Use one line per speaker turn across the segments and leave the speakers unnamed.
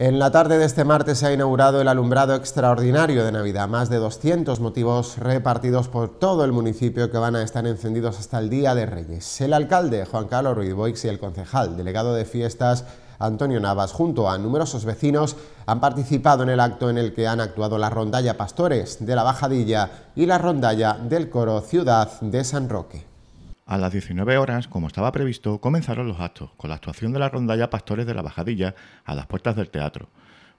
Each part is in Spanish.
En la tarde de este martes se ha inaugurado el alumbrado extraordinario de Navidad, más de 200 motivos repartidos por todo el municipio que van a estar encendidos hasta el Día de Reyes. El alcalde Juan Carlos Ruiz Boix y el concejal delegado de fiestas Antonio Navas, junto a numerosos vecinos, han participado en el acto en el que han actuado la rondalla Pastores de la Bajadilla y la rondalla del coro Ciudad de San Roque. A las 19 horas, como estaba previsto, comenzaron los actos, con la actuación de la rondalla Pastores de la Bajadilla a las puertas del teatro.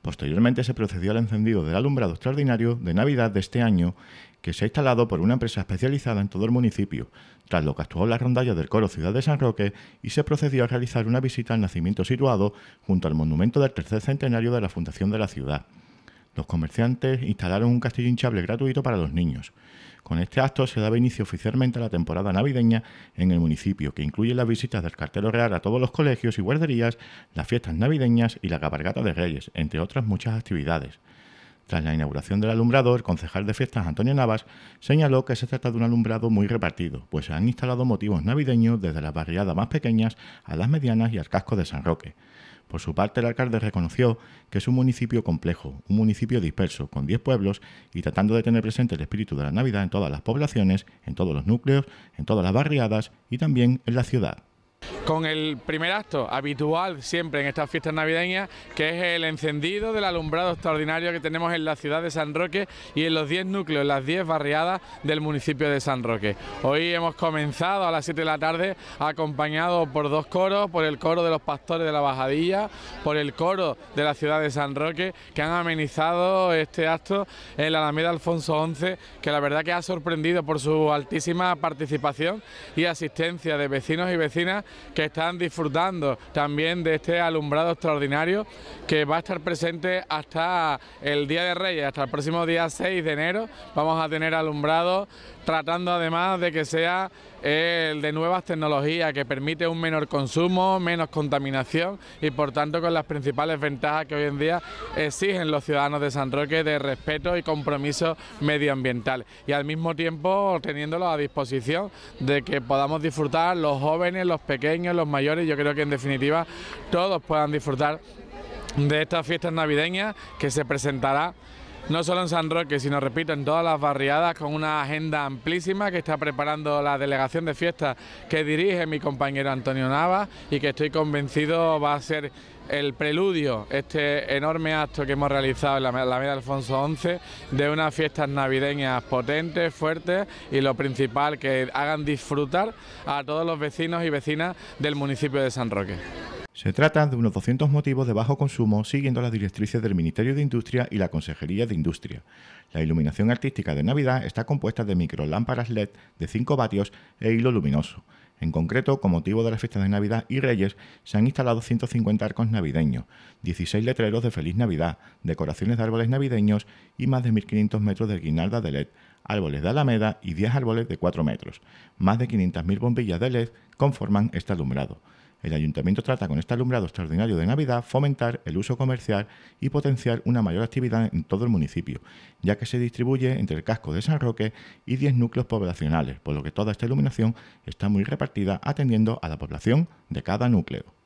Posteriormente se procedió al encendido del alumbrado extraordinario de Navidad de este año, que se ha instalado por una empresa especializada en todo el municipio, tras lo que actuó la rondalla del coro Ciudad de San Roque y se procedió a realizar una visita al nacimiento situado junto al monumento del tercer centenario de la fundación de la ciudad los comerciantes instalaron un castillo hinchable gratuito para los niños. Con este acto se daba inicio oficialmente a la temporada navideña en el municipio, que incluye las visitas del cartel real a todos los colegios y guarderías, las fiestas navideñas y la cabalgata de Reyes, entre otras muchas actividades. Tras la inauguración del alumbrado, el concejal de fiestas Antonio Navas señaló que se trata de un alumbrado muy repartido, pues se han instalado motivos navideños desde las barriadas más pequeñas a las medianas y al casco de San Roque. Por su parte, el alcalde reconoció que es un municipio complejo, un municipio disperso, con 10 pueblos y tratando de tener presente el espíritu de la Navidad en todas las poblaciones, en todos los núcleos, en todas las barriadas y también en la ciudad
con el primer acto habitual siempre en estas fiestas navideñas, que es el encendido del alumbrado extraordinario que tenemos en la ciudad de San Roque y en los 10 núcleos, las 10 barriadas del municipio de San Roque. Hoy hemos comenzado a las 7 de la tarde acompañado por dos coros, por el coro de los pastores de la Bajadilla, por el coro de la ciudad de San Roque, que han amenizado este acto en la Alameda Alfonso XI, que la verdad que ha sorprendido por su altísima participación y asistencia de vecinos y vecinas que están disfrutando también de este alumbrado extraordinario que va a estar presente hasta el Día de Reyes, hasta el próximo día 6 de enero. Vamos a tener alumbrado tratando además de que sea el de nuevas tecnologías que permite un menor consumo, menos contaminación y por tanto con las principales ventajas que hoy en día exigen los ciudadanos de San Roque de respeto y compromiso medioambiental y al mismo tiempo teniéndolo a disposición de que podamos disfrutar los jóvenes, los pequeños los mayores, yo creo que en definitiva todos puedan disfrutar de estas fiestas navideñas que se presentará no solo en San Roque, sino repito, en todas las barriadas con una agenda amplísima que está preparando la delegación de fiestas que dirige mi compañero Antonio Nava y que estoy convencido va a ser el preludio, este enorme acto que hemos realizado en la Media Alfonso XI, de unas fiestas navideñas potentes, fuertes y lo principal, que hagan disfrutar a todos los vecinos y vecinas del municipio de San Roque.
Se trata de unos 200 motivos de bajo consumo siguiendo las directrices del Ministerio de Industria y la Consejería de Industria. La iluminación artística de Navidad está compuesta de microlámparas LED de 5 vatios e hilo luminoso. En concreto, con motivo de las fiestas de Navidad y Reyes, se han instalado 150 arcos navideños, 16 letreros de Feliz Navidad, decoraciones de árboles navideños y más de 1.500 metros de guinalda de LED, árboles de alameda y 10 árboles de 4 metros. Más de 500.000 bombillas de LED conforman este alumbrado. El ayuntamiento trata con este alumbrado extraordinario de Navidad fomentar el uso comercial y potenciar una mayor actividad en todo el municipio, ya que se distribuye entre el casco de San Roque y 10 núcleos poblacionales, por lo que toda esta iluminación está muy repartida atendiendo a la población de cada núcleo.